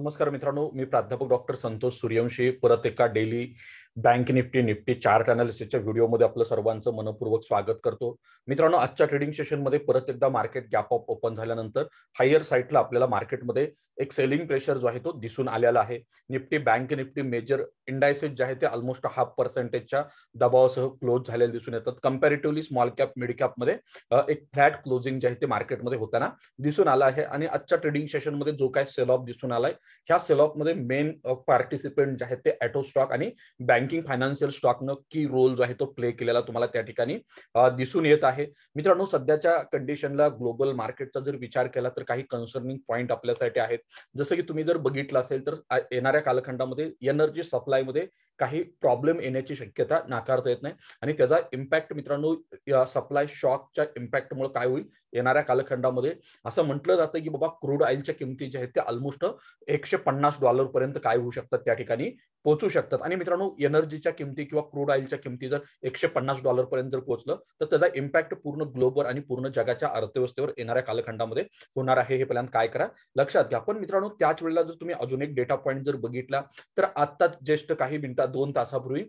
नमस्कार मित्रांनो मी प्राध्यापक डॉक्टर संतोष सूर्यवंशी परत एका daily Bank Nifty Nifty chart अनालिसिसच्या व्हिडिओमध्ये आपलं सर्वांचं मनपूर्वक स्वागत करतो मित्रांनो आजच्या ट्रेडिंग सेशनमध्ये परत एकदा मार्केट गॅप ऑफ ओपन झाल्यानंतर हायर साईडला आपल्याला मार्केटमध्ये एक सेलिंग प्रेशर जो आहे तो दिसून आलेला आहे Nifty Bank Nifty major indices जे आहे ते ऑलमोस्ट हाफ पर्सेंटेजच्या दबावासह क्लोज झालेले दिसून येतात कम्पॅरेटिव्हली स्मॉल कॅप मिड मध्ये एक फ्लॅट क्लोजिंग जे आहे ते मार्केटमध्ये होताना दिसून आलं आहे आणि आजच्या ट्रेडिंग सेशनमध्ये जो काय सेल ऑफ दिसून आलाय ह्या सेल मध्ये मेन पार्टिसिपंट जे आहेत ते ऍटो स्टॉक आणि बँक बँकिंग फायनान्शियल स्टॉकनं की रोल जो आहे तो प्ले केलेला तुम्हाला त्या ठिकाणी दिसून येत आहे मित्रांनो सध्याच्या कंडिशनला ग्लोबल मार्केटचा जर विचार केला तर काही कन्सर्निंग पॉईंट आपल्यासाठी आहेत जसं की तुम्ही जर बघितलं असेल तर येणाऱ्या कालखंडामध्ये एनर्जी सप्लायमध्ये काही प्रॉब्लेम येण्याची शक्यता नाकारता येत नाही आणि त्याचा इम्पॅक्ट मित्रांनो या सप्लाय शॉकच्या इम्पॅक्टमुळे काय होईल येणाऱ्या कालखंडामध्ये असं म्हटलं जातं की बाबा क्रूड ऑइलच्या किमती ज्या आहेत त्या ऑलमोस्ट एकशे पन्नास पर्यंत काय होऊ शकतात त्या ठिकाणी पोहोचू शकतात आणि मित्रांनो एनर्जीच्या किमती किंवा क्रूड ऑइलच्या किमती जर एकशे पन्नास पर्यंत जर पोहोचलं तर त्याचा इम्पॅक्ट पूर्ण ग्लोबल आणि पूर्ण जगाच्या अर्थव्यवस्थेवर येणाऱ्या कालखंडामध्ये होणार आहे हे पहिल्यांदा काय करा लक्षात घ्या पण मित्रांनो त्याच वेळेला जर तुम्ही अजून एक डेटा पॉईंट जर बघितला तर आत्ताच ज्येष्ठ काही मिनिटात दोन तासापूर्वी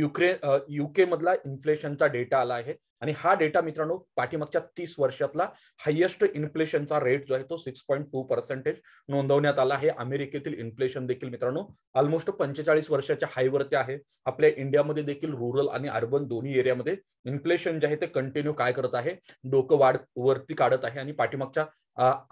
युक्रेन युके मधला इन्फ्लेशनचा डेटा आला आहे आणि हा डेटा मित्रांनो पाठीमागच्या तीस वर्षातला हायेस्ट इन्फ्लेशनचा रेट जो आहे तो सिक्स पॉईंट टू पर्सेंटेज नोंदवण्यात आला आहे अमेरिकेतील इन्फ्लेशन देखील मित्रांनो ऑलमोस्ट पंचेचाळीस वर्षाच्या हायवरती आहे आपल्या इंडियामध्ये देखील रुरल आणि अर्बन दोन्ही एरियामध्ये इन्फ्लेशन जे आहे ते कंटिन्यू काय करत आहे डोकं वाढ वरती काढत आहे आणि पाठीमागच्या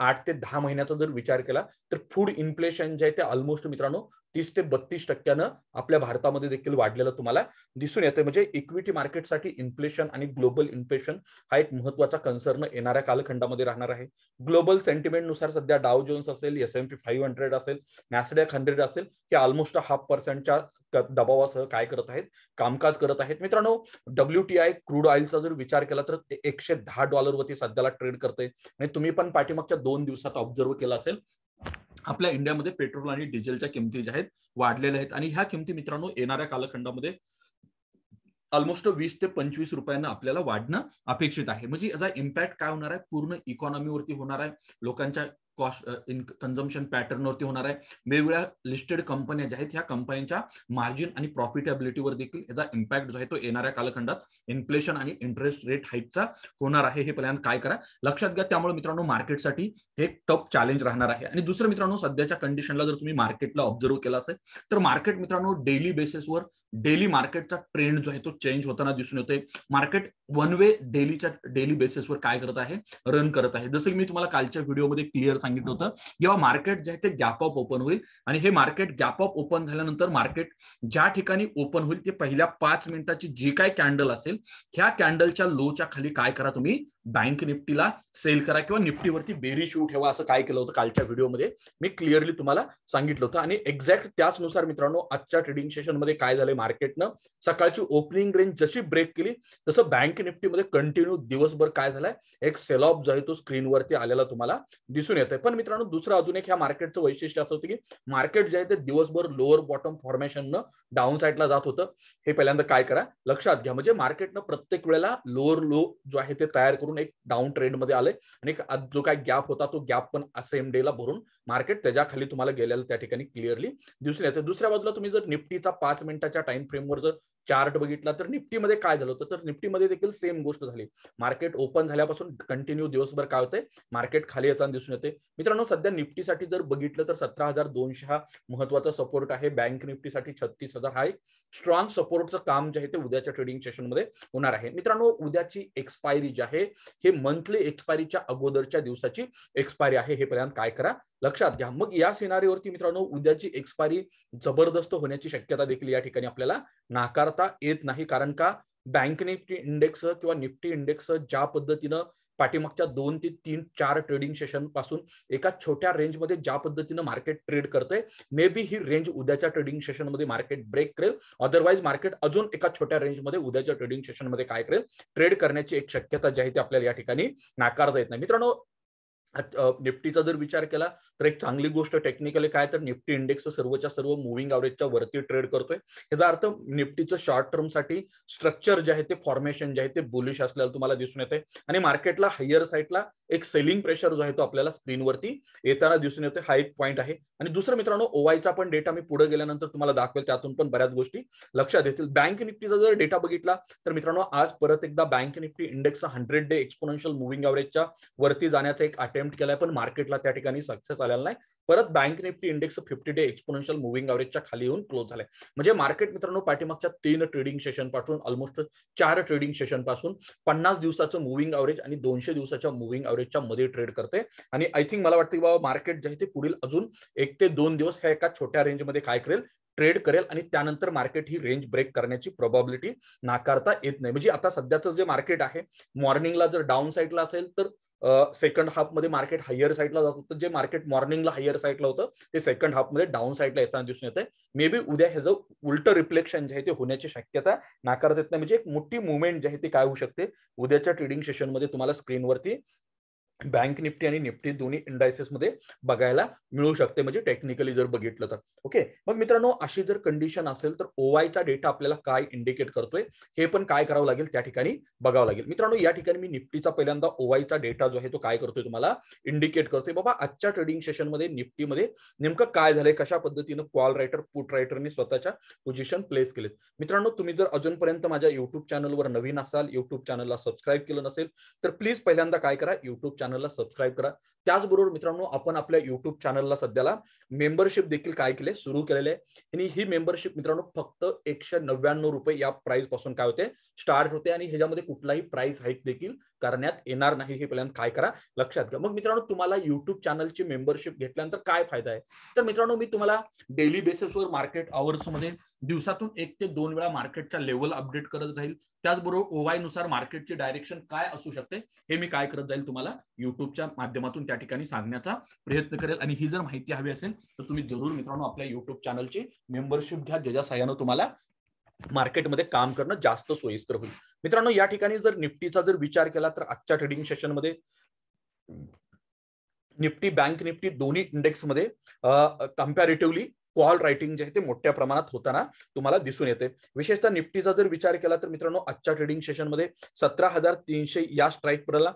आठ ते दहा महिन्याचा जर विचार केला तर फूड इन्फ्लेशन जे आहे ते ऑलमोस्ट मित्रांनो तीस ते बत्तीस टक्क्यानं आपल्या भारतामध्ये देखील वाढलेलं तुम्हाला दिसून येते म्हणजे इक्विटी मार्केटसाठी इन्फ्लेशन आणि ग्लोबल ग्लोबल इन्फ्लेशन हा एक महत्वाचा कन्सर्न येणाऱ्या कालखंडामध्ये राहणार आहे ग्लोबल नुसार सध्या डाव जोन्स असेल S M P five hundred असेल नॅसडॅक हंड्रेड असेल की ऑलमोस्ट हाफ पर्सेंटच्या दबावासह काय करत आहेत कामकाज करत आहेत मित्रांनो डब्ल्यू टी आय क्रूड ऑइलचा जर विचार केला तर एकशे दहा डॉलरवरती सध्याला ट्रेड करते आणि तुम्ही पण पाठीमागच्या दोन दिवसात ऑब्झर्व्ह केला असेल आपल्या इंडियामध्ये पेट्रोल आणि डिझेलच्या किमती ज्या आहेत वाढलेल्या आहेत आणि ह्या किमती मित्रांनो येणाऱ्या कालखंडामध्ये ऑलमोस्ट वीस ते पंचवीस रुपयांना आपल्याला वाढणं अपेक्षित आहे म्हणजे याचा इम्पॅक्ट काय होणार आहे पूर्ण इकॉनॉमीवरती होणार आहे लोकांच्या कॉस्ट इन कन्झम्पन पॅटर्नवरती होणार आहे वेगवेगळ्या लिस्टेड कंपन्या ज्या आहेत ह्या कंपन्यांच्या मार्जिन आणि प्रॉफिटेबिलिटीवर देखील याचा इम्पॅक्ट जो आहे तो येणाऱ्या कालखंडात इन्फ्लेशन आणि इंटरेस्ट रेट हाईकचा होणार आहे हे पहिल्यांदा काय करा लक्षात घ्या त्यामुळे मित्रांनो मार्केटसाठी हे टप चॅलेंज राहणार आहे आणि दुसरं मित्रांनो सध्याच्या कंडिशनला जर तुम्ही मार्केटला ऑब्झर्व्ह केला असेल तर मार्केट मित्रांनो डेली बेसिसवर डेली मार्केटचा ट्रेंड जो आहे तो चेंज होताना दिसून येतोय मार्केट वन वे डेलीच्या डेली बेसिसवर काय करत आहे रन करत आहे जसं की मी तुम्हाला कालच्या व्हिडिओमध्ये क्लिअर सांगितलं होतं किंवा मार्केट जे आहे ते गॅप ऑफ ओपन होईल आणि हे मार्केट गॅप ऑफ ओपन झाल्यानंतर मार्केट ज्या ठिकाणी ओपन होईल ते पहिल्या पाच मिनिटाची जी काय कॅन्डल असेल ह्या कॅन्डलच्या लोच्या खाली काय करा तुम्ही बँक निफ्टीला सेल करा किंवा निफ्टीवरती बेरी शू ठेवा असं काय केलं होतं कालच्या व्हिडिओमध्ये मी क्लिअरली तुम्हाला सांगितलं होतं आणि एक्झॅक्ट त्याचनुसार मित्रांनो आजच्या ट्रेडिंग सेशनमध्ये काय झालंय मार्केटनं सकाळची ओपनिंग रेंज जशी ब्रेक केली तसं बँक निफ्टीमध्ये कंटिन्यू दिवसभर काय झालाय एक सेल ऑफ जो आहे तो स्क्रीनवरती आलेला तुम्हाला दिसून येत पण मित्रांनो दुसरं अजून एक ह्या मार्केटचं वैशिष्ट्य असं होतं की मार्केट जे आहे ते दिवसभर लोअर बॉटम फॉर्मेशननं डाऊन साईडला जात होतं हे पहिल्यांदा काय करा लक्षात घ्या म्हणजे मार्केटनं प्रत्येक वेळेला लोअर लो जो आहे ते तयार करून एक डाऊन मध्ये आलंय आणि जो काय गॅप होता तो गॅप पण सेम डेला भरून मार्केट त्याच्या खाली तुम्हाला गेलेलं त्या ठिकाणी क्लिअरली दिसून येते दुसऱ्या बाजूला तुम्ही जर निफ्टीचा पाच मिनिटाच्या टाइम जर चार्ट बघितला तर निफ्टीमध्ये काय झालं होतं तर निफ्टीमध्ये देखील सेम गोष्ट झाली मार्केट ओपन झाल्यापासून कंटिन्यू दिवसभर काय होतंय मार्केट खाली येताना दिसून येते मित्रांनो सध्या निफ्टीसाठी जर बघितलं तर सतरा हजार दोनशे हा महत्वाचा सपोर्ट आहे बँक निफ्टीसाठी छत्तीस हजार हा स्ट्रॉंग सपोर्टचं काम जे आहे ते उद्याच्या ट्रेडिंग सेशनमध्ये होणार आहे मित्रांनो उद्याची एक्सपायरी जी आहे हे मंथली एक्सपायरीच्या अगोदरच्या दिवसाची एक्सपायरी आहे हे पर्यंत काय करा लक्षात घ्या मग या सिनारीवरती मित्रांनो उद्याची एक्सपायरी जबरदस्त होण्याची शक्यता देखील या ठिकाणी आपल्याला नाकारता येत नाही कारण का बँक निफ्टी इंडेक्स किंवा निफ्टी इंडेक्स ज्या पद्धतीनं पाठीमागच्या दोन ते तीन चार ट्रेडिंग सेशन पासून एका छोट्या रेंजमध्ये ज्या पद्धतीनं मार्केट ट्रेड करतंय मे बी ही रेंज उद्याच्या ट्रेडिंग सेशनमध्ये मार्केट ब्रेक करेल अदरवाईज मार्केट अजून एका छोट्या रेंजमध्ये उद्याच्या ट्रेडिंग सेशनमध्ये काय करेल ट्रेड करण्याची एक शक्यता जी आहे ती आपल्याला या ठिकाणी नाकारता येत नाही मित्रांनो निफ्टीचा जर विचार केला तर एक चांगली गोष्ट टेक्निकली काय तर निफ्टी इंडेक्स सर्वच्या सर्व मुव्हिंग अवरेजच्या वरती ट्रेड करतोय याचा अर्थ निफ्टीचं शॉर्ट टर्म साठी स्ट्रक्चर जे आहे ते फॉर्मेशन जे आहे ते बुलिश असल्याला तुम्हाला दिसून येते आणि मार्केटला हायर साईडला एक सेलिंग प्रेशर जो आहे तो आपल्याला स्क्रीनवरती येताना दिसून येतोय हा एक पॉईंट आहे आणि दुसरं मित्रांनो ओवायचा पण डेटा मी पुढे गेल्यानंतर तुम्हाला दाखवेल त्यातून पण बऱ्याच गोष्टी लक्षात येतील बँक निफ्टीचा जर डेटा बघितला तर मित्रांनो आज परत एकदा bank Nifty index hundred day exponential moving एव्हरेजच्या वरती जाण्याचा एक अटेम्प्ट अटेम्प्ट केलाय पण मार्केटला त्या ठिकाणी सक्सेस आलेला नाही परत bank Nifty index fifty day exponential moving एव्हरेजच्या खाली येऊन क्लोज झालाय म्हणजे मार्केट मित्रांनो पाठीमागच्या तीन ट्रेडिंग सेशन पासून ऑलमोस्ट चार ट्रेडिंग सेशन पासून पन्नास दिवसाचं मुव्हिंग एव्हरेज आणि दोनशे दिवसाच्या मुव्हिंग एव्हरेजच्या मध्ये ट्रेड करते आणि आय थिंक मला वाटतं की बाबा मार्केट जे आहे ते पुढील अजून एक ते दोन दिवस ह्या एका छोट्या रेंजमध्ये काय करेल ट्रेड करेल आणि त्यानंतर मार्केट ही रेंज ब्रेक करण्याची प्रोबॅबिलिटी नाकारता येत नाही म्हणजे आता सध्याचं जे मार्केट आहे मॉर्निंगला जर डाऊन साईडला असेल तर सेकंड हाफमध्ये मार्केट हायर साईडला जात होतं जे मार्केट मॉर्निंगला हायर साईडला होतं ते सेकंड हाफमध्ये डाऊन साईडला येताना दिसून येते मे बी उद्या हे जो उलट रिफ्लेक्शन जे आहे ते होण्याची शक्यता नाकारता येत नाही म्हणजे एक मोठी मुवमेंट जे आहे ती काय होऊ शकते उद्याच्या ट्रेडिंग सेशनमध्ये तुम्हाला स्क्रीनवरती बँक निफ्टी आणि निफ्टी दोन्ही मध्ये बघायला मिळू शकते म्हणजे टेक्निकली जर बघितलं तर ओके मग मित्रांनो अशी जर कंडिशन असेल तर ओवायचा डेटा आपल्याला काय इंडिकेट करतोय हे पण काय करावं लागेल त्या ठिकाणी बघावं लागेल मित्रांनो या ठिकाणी मी निफ्टीचा पहिल्यांदा ओवायचा डेटा जो आहे तो काय करतोय तुम्हाला इंडिकेट करतोय बाबा आजच्या ट्रेडिंग सेशनमध्ये निफ्टीमध्ये नेमकं काय झालंय कशा पद्धतीनं कॉल रायटर पुट रायटरने स्वतःच्या पोझिशन प्लेस केलेत मित्रांनो तुम्ही जर अजूनपर्यंत माझ्या युट्यूब चॅनलवर नवीन असाल युट्यूब चॅनलला सबस्क्राईब केलं नसेल तर प्लीज पहिल्यांदा काय करा युट्यूब चॅनलला सबस्क्राईब करा त्याचबरोबर मित्रांनो आपण आपल्या युट्यूब चॅनलला सध्याला मेंबरशिप देखील काय केले सुरू केलेले आहे आणि ही मेंबरशिप मित्रांनो फक्त एकशे नव्याण्णव रुपये या प्राइस पासून काय होते स्टार्ट होते आणि ह्याच्यामध्ये कुठलाही प्राइस हाईक देखील करण्यात येणार नाही हे पहिल्यांदा काय करा लक्षात घ्या मग मित्रांनो तुम्हाला युट्यूब चॅनलची मेंबरशिप घेतल्यानंतर काय फायदा आहे तर मित्रांनो मी तुम्हाला डेली बेसिसवर मार्केट मध्ये दिवसातून एक ते दोन वेळा मार्केटचा लेवल अपडेट करत राहील त्याचबरोबर ओवायनुसार मार्केटची डायरेक्शन काय असू शकते हे मी काय करत जाईल तुम्हाला युट्यूबच्या माध्यमातून त्या ठिकाणी सांगण्याचा प्रयत्न करेल आणि ही जर माहिती हवी असेल तर तुम्ही जरूर मित्रांनो आपल्या युट्यूब चॅनलची मेंबरशिप घ्या ज्याच्या सहाय्यानं तुम्हाला मार्केटमध्ये काम करणं जास्त सोयीस्कर होईल मित्रांनो या ठिकाणी जर निफ्टीचा जर विचार केला तर आजच्या ट्रेडिंग सेशनमध्ये निफ्टी बँक निफ्टी दोन्ही इंडेक्समध्ये कम्पॅरेटिव्हली कॉल रायटिंग जे आहे ते मोठ्या प्रमाणात होताना तुम्हाला दिसून येते विशेषतः निफ्टीचा जर विचार केला तर मित्रांनो आजच्या ट्रेडिंग सेशनमध्ये सतरा हजार तीनशे या स्ट्राईक पडला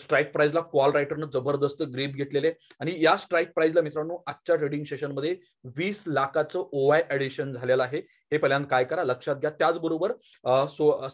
स्ट्राईक प्राइसला कॉल रायटरनं जबरदस्त ग्रीप घेतलेले आणि या स्ट्राईक प्राईजला मित्रांनो आजच्या ट्रेडिंग सेशनमध्ये वीस लाखाचं ओवाय ऍडिशन झालेलं आहे हे पहिल्यांदा काय करा लक्षात घ्या त्याचबरोबर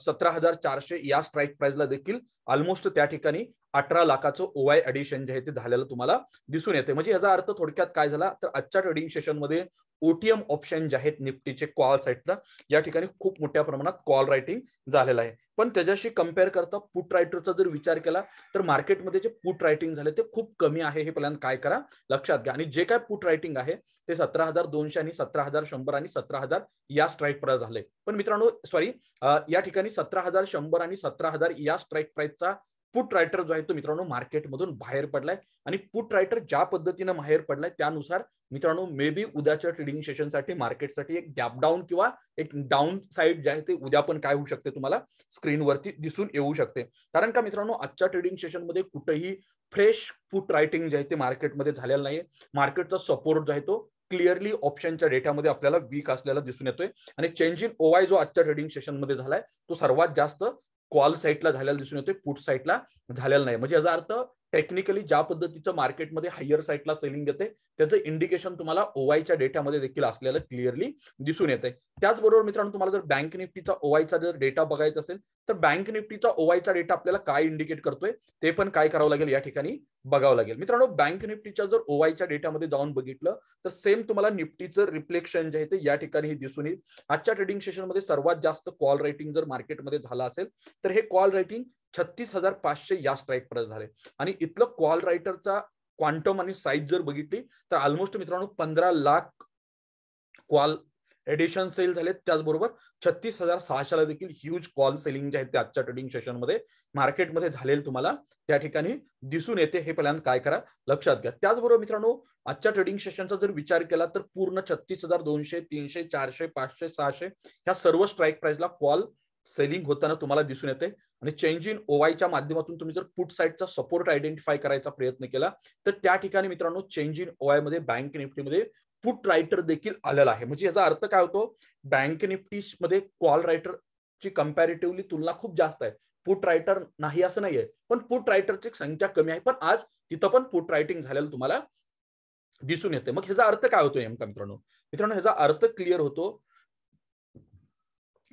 सतरा हजार चारशे या स्ट्राईक प्राईजला देखील ऑलमोस्ट त्या ठिकाणी अठरा लाखाचं ओवाय ऍडिशन जे आहे ते झालेलं तुम्हाला दिसून येते म्हणजे याचा अर्थ थोडक्यात काय झाला तर आजच्या ट्रेडिंग सेशनमध्ये ओटीएम ऑप्शन जे आहेत निफ्टीचे कॉल साईटला या ठिकाणी खूप मोठ्या प्रमाणात कॉल रायटिंग झालेलं आहे पण त्याच्याशी कम्पेअर करता पुट रायटरचा जर विचार केला तर मार्केटमध्ये जे पुट रायटिंग झाले ते खूप कमी आहे हे पहिल्यांदा काय करा लक्षात घ्या आणि जे काय पुट रायटिंग आहे ते सतरा हजार दोनशे आणि सतरा हजार शंभर आणि सतरा हजार या स्ट्राईक प्राईस झाले पण मित्रांनो सॉरी या ठिकाणी सतरा हजार शंभर आणि सतरा हजार या स्ट्राईक प्राईसचा पुट रायटर जो आहे तो मित्रांनो मार्केटमधून बाहेर पडलाय आणि पुट रायटर ज्या पद्धतीनं बाहेर पडलाय त्यानुसार मित्रांनो मे बी उद्याच्या ट्रेडिंग सेशनसाठी मार्केटसाठी एक गॅप डाऊन किंवा एक डाऊन साईड जे आहे ते उद्या पण काय होऊ शकते तुम्हाला स्क्रीनवरती दिसून येऊ शकते कारण का मित्रांनो आजच्या ट्रेडिंग सेशनमध्ये कुठेही फ्रेश पुट रायटिंग जे आहे ते मार्केटमध्ये झालेलं नाहीये मार्केटचा सपोर्ट जो आहे तो क्लिअरली ऑप्शनच्या डेटामध्ये आपल्याला वीक असलेला दिसून येतोय आणि चेंज इन ओवाय जो आजच्या ट्रेडिंग सेशनमध्ये झालाय तो सर्वात जास्त कॉल साईटला झालेला दिसून येतोय पुट साईटला झालेला नाही म्हणजे याचा अर्थ टेक्निकली ज्या पद्धतीचं मार्केटमध्ये हायर साईटला सेलिंग येते त्याचं इंडिकेशन तुम्हाला ओवायच्या डेटामध्ये देखील असलेलं क्लिअरली दिसून येते त्याचबरोबर मित्रांनो तुम्हाला जर बँक निफ्टीचा ओवायचा जर डेटा बघायचा असेल तर बँक निफ्टीचा ओवायचा डेटा आपल्याला काय इंडिकेट करतोय ते पण काय करावं लागेल या ठिकाणी बघावं लागेल मित्रांनो बँक निफ्टीच्या जर ओवायच्या डेटामध्ये जाऊन बघितलं तर सेम तुम्हाला निफ्टीचं रिफ्लेक्शन जे आहे ते या ठिकाणी दिसून येईल आजच्या ट्रेडिंग सेशनमध्ये सर्वात जास्त कॉल रायटिंग जर मार्केटमध्ये झाला असेल तर हे कॉल रायटिंग छत्तीस हजार पाचशे या स्ट्राईक प्राइस झाले आणि इथलं कॉल रायटरचा क्वांटम आणि साईज जर बघितली तर ऑलमोस्ट मित्रांनो पंधरा लाख कॉल एडिशन सेल झाले त्याचबरोबर छत्तीस हजार सहाशेला देखील ह्यूज कॉल सेलिंग जे आहेत ते आजच्या ट्रेडिंग सेशनमध्ये मार्केटमध्ये झालेलं तुम्हाला त्या ठिकाणी दिसून येते हे पहिल्यांदा काय करा लक्षात घ्या त्याचबरोबर मित्रांनो आजच्या ट्रेडिंग सेशनचा जर विचार केला तर पूर्ण छत्तीस हजार दोनशे तीनशे चारशे पाचशे सहाशे ह्या सर्व स्ट्राईक प्राईजला कॉल सेलिंग होताना तुम्हाला दिसून येते आणि चेंज इन ओवायच्या माध्यमातून तुम्ही जर पुट साईडचा सपोर्ट आयडेंटिफाय करायचा प्रयत्न केला तर त्या ठिकाणी मित्रांनो चेंज इन ओवाय मध्ये बँक निफ्टीमध्ये पुट रायटर देखील आलेला आहे म्हणजे याचा अर्थ काय होतो बँक निफ्टीमध्ये कॉल रायटरची कम्पॅरेटिव्हली तुलना खूप जास्त आहे पुट रायटर नाही असं नाहीये पण पुट रायटरची संख्या कमी आहे पण आज तिथं पण पुट रायटिंग झालेलं तुम्हाला दिसून येते मग ह्याचा अर्थ काय होतो नेमका मित्रांनो मित्रांनो ह्याचा अर्थ क्लिअर होतो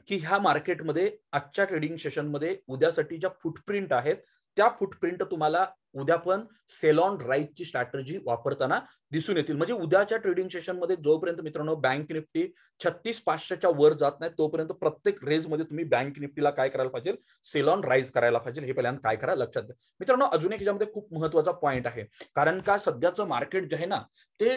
की ह्या मार्केटमध्ये आजच्या ट्रेडिंग सेशनमध्ये उद्यासाठी ज्या फुटप्रिंट आहेत त्या फुटप्रिंट तुम्हाला उद्या पण सेल सेलॉन राईटची स्ट्रॅटर्जी वापरताना दिसून येतील म्हणजे उद्याच्या ट्रेडिंग मध्ये जोपर्यंत मित्रांनो बँक निफ्टी छत्तीस पाचशेच्या वर जात नाही तोपर्यंत प्रत्येक रेजमध्ये तुम्ही बँक निफ्टीला काय करायला पाहिजे सेल ऑन राईज करायला पाहिजे हे पहिल्यांदा काय करा लक्षात द्या मित्रांनो अजून एक ह्याच्यामध्ये खूप महत्वाचा पॉईंट आहे कारण का सध्याचं मार्केट जे आहे ना ते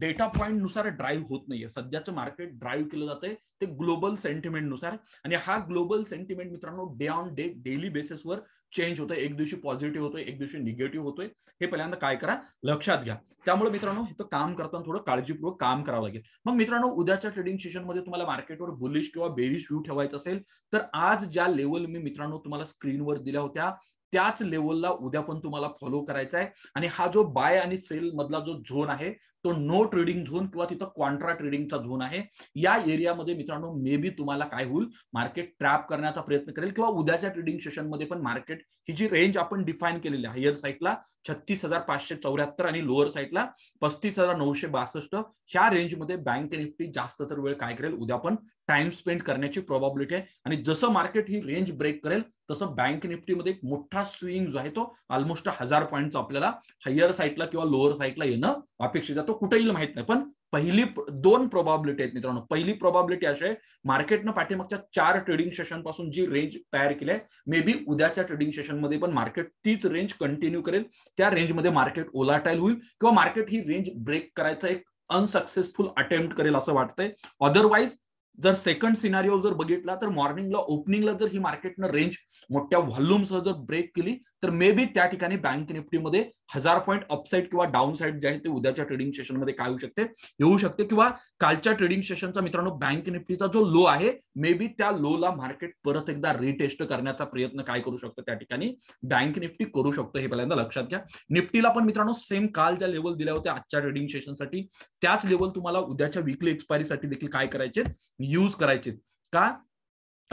डेटा पॉईंट नुसार ड्राईव्ह होत नाहीये सध्याचं मार्केट ड्राईव्ह केलं जाते ते ग्लोबल सेंटिमेंट नुसार आणि हा ग्लोबल सेंटिमेंट मित्रांनो डे ऑन डे डेली बेसिसवर चेंज होतोय एक दिवशी पॉझिटिव्ह होतोय एक दिवशी निगेटिव्ह होतोय हे पहिल्यांदा काय करा लक्षात घ्या त्यामुळे मित्रांनो तो काम करताना थोडं काळजीपूर्वक काम करावं लागेल मग मित्रांनो उद्याच्या ट्रेडिंग सेशन मध्ये तुम्हाला मार्केटवर बुलिश किंवा बेरिश व्ह्यू ठेवायचा असेल तर आज ज्या लेवल मी मित्रांनो तुम्हाला स्क्रीनवर दिल्या होत्या त्याच लेवलला उद्या पण तुम्हाला फॉलो करायचा आहे आणि हा जो बाय आणि सेल मधला जो झोन आहे तो नो ट्रेडिंग झोन किंवा तिथं कॉन्ट्रा ट्रेडिंगचा झोन आहे या एरियामध्ये मित्रांनो मे बी तुम्हाला काय होईल मार्केट ट्रॅप करण्याचा प्रयत्न करेल किंवा उद्याच्या ट्रेडिंग सेशनमध्ये पण मार्केट ही जी रेंज आपण डिफाईन केलेली आहे हायर साईडला छत्तीस हजार पाचशे चौऱ्याहत्तर आणि लोअर साईडला पस्तीस हजार नऊशे बासष्ट ह्या रेंजमध्ये बँक निफ्टी जास्त तर वेळ काय करेल उद्या पण टाइम स्पेंड करण्याची प्रॉबॅबिलिटी आहे आणि जसं मार्केट ही रेंज ब्रेक करेल तसं बँक निफ्टीमध्ये एक मोठा स्विंग जो आहे तो ऑलमोस्ट हजार पॉईंटचा आपल्याला हायर साईडला किंवा लोअर साईडला येणं अपेक्षित आहे तो कुठे माहित नाही पण पहिली दोन प्रोबॅबिलिटी आहेत मित्रांनो पहिली प्रोबॅबिलिटी अशी आहे मार्केटनं पाठीमागच्या चार ट्रेडिंग सेशन पासून जी रेंज तयार केली आहे मे बी उद्याच्या ट्रेडिंग सेशनमध्ये पण मार्केट तीच रेंज कंटिन्यू करेल त्या रेंजमध्ये मार्केट ओलाटाईल होईल किंवा मार्केट ही रेंज ब्रेक करायचा एक अनसक्सेसफुल अटेम्प्ट करेल असं वाटतंय अदरवाईज जर सेकंड सिनारिओ जर बघितला तर मॉर्निंगला ओपनिंगला जर ही मार्केटनं रेंज मोठ्या व्हॉल्युमसह जर ब्रेक केली तर मे बी त्या ठिकाणी बँक निफ्टीमध्ये हजार पॉईंट अपसाईड किंवा डाऊन साईड जे आहे ते उद्याच्या ट्रेडिंग सेशनमध्ये काय होऊ शकते येऊ शकते किंवा कालच्या ट्रेडिंग सेशनचा मित्रांनो बँक निफ्टीचा जो लो आहे मे बी त्या लोला मार्केट परत एकदा रिटेस्ट करण्याचा प्रयत्न काय करू शकतो त्या ठिकाणी बँक निफ्टी करू शकतो हे पहिल्यांदा लक्षात घ्या निफ्टीला पण मित्रांनो सेम काल ज्या लेवल दिल्या होत्या आजच्या ट्रेडिंग सेशनसाठी त्याच लेवल तुम्हाला उद्याच्या विकली एक्सपायरीसाठी देखील काय करायचे यूज करायचे का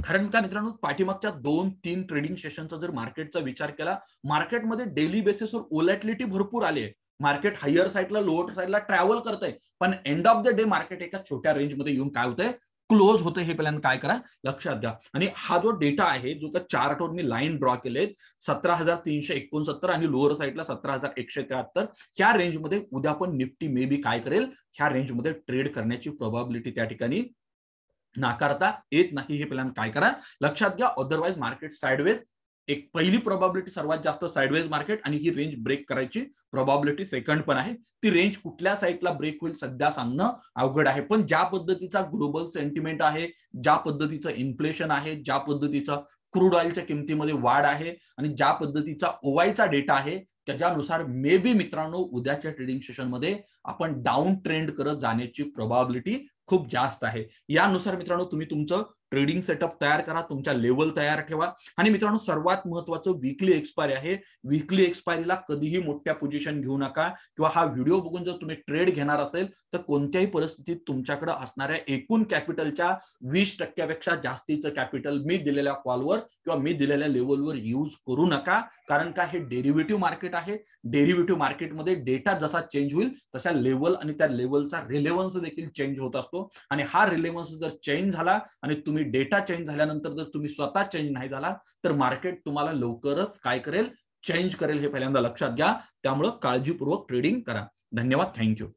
कारण का मित्रांनो पाठीमागच्या दोन तीन ट्रेडिंग सेशनचा जर मार्केटचा विचार केला मार्केटमध्ये डेली बेसिसवर ओलॅटिलिटी भरपूर आली आहे मार्केट हायर साईडला लोअर साईडला ट्रॅव्हल करत आहे पण end of the day market एका छोट्या रेंजमध्ये येऊन काय होतंय क्लोज होतं हे पहिल्यांदा काय करा लक्षात घ्या आणि हा जो डेटा आहे जो का चार्टवर मी लाईन ड्रॉ केलेत सतरा हजार तीनशे एकोणसत्तर आणि लोअर साईडला सतरा हजार एकशे त्र्याहत्तर ह्या रेंजमध्ये उद्या पण निफ्टी मे बी काय करेल ह्या रेंजमध्ये ट्रेड करण्याची प्रोबॅबिलिटी त्या ठिकाणी नाकारता येत नाही हे प्लॅन काय करा लक्षात घ्या अदरवाइज मार्केट साइडवेज एक पहिली प्रॉबॅबिलिटी सर्वात जास्त साईडवेज मार्केट आणि ही रेंज ब्रेक करायची प्रोबॅबिलिटी सेकंड पण आहे ती रेंज कुठल्या साईडला ब्रेक होईल सध्या सांगणं अवघड आहे पण ज्या पद्धतीचा ग्लोबल सेंटिमेंट आहे ज्या पद्धतीचं इन्फ्लेशन आहे ज्या पद्धतीचं क्रूड ऑइलच्या किमतीमध्ये वाढ आहे आणि ज्या पद्धतीचा ओवायचा डेटा आहे त्याच्यानुसार मे बी मित्रांनो उद्याच्या ट्रेडिंग सेशनमध्ये आपण डाऊन ट्रेंड करत जाण्याची प्रोबॅबिलिटी खूप जास्त आहे यानुसार मित्रांनो तुम्ही तुमचं ट्रेडिंग सेटअप तयार करा तुमच्या लेवल तयार ठेवा आणि मित्रांनो सर्वात महत्वाचं विकली एक्सपायरी आहे विकली एक्सपायरीला कधीही मोठ्या पोझिशन घेऊ नका किंवा हा व्हिडिओ बघून जर तुम्ही ट्रेड घेणार असेल तर कोणत्याही परिस्थितीत तुमच्याकडे असणाऱ्या एकूण कॅपिटलच्या वीस टक्क्यापेक्षा जास्तीचं कॅपिटल मी दिलेल्या कॉलवर किंवा मी दिलेल्या लेवलवर यूज करू नका कारण का हे डेरिव्हेटिव्ह मार्केट आहे डेरिव्हेटिव्ह मार्केटमध्ये डेटा जसा चेंज होईल तशा लेवल आणि त्या लेवलचा रिलेव्हन्स देखील चेंज होत असतो आणि हा रिलेव्हन्स जर चेंज झाला आणि तुम्ही तुम्ही डेटा चेंज झाल्यानंतर जर तुम्ही स्वतः चेंज नाही झाला तर मार्केट तुम्हाला लवकरच काय करेल चेंज करेल हे पहिल्यांदा लक्षात घ्या त्यामुळं काळजीपूर्वक ट्रेडिंग करा धन्यवाद थँक्यू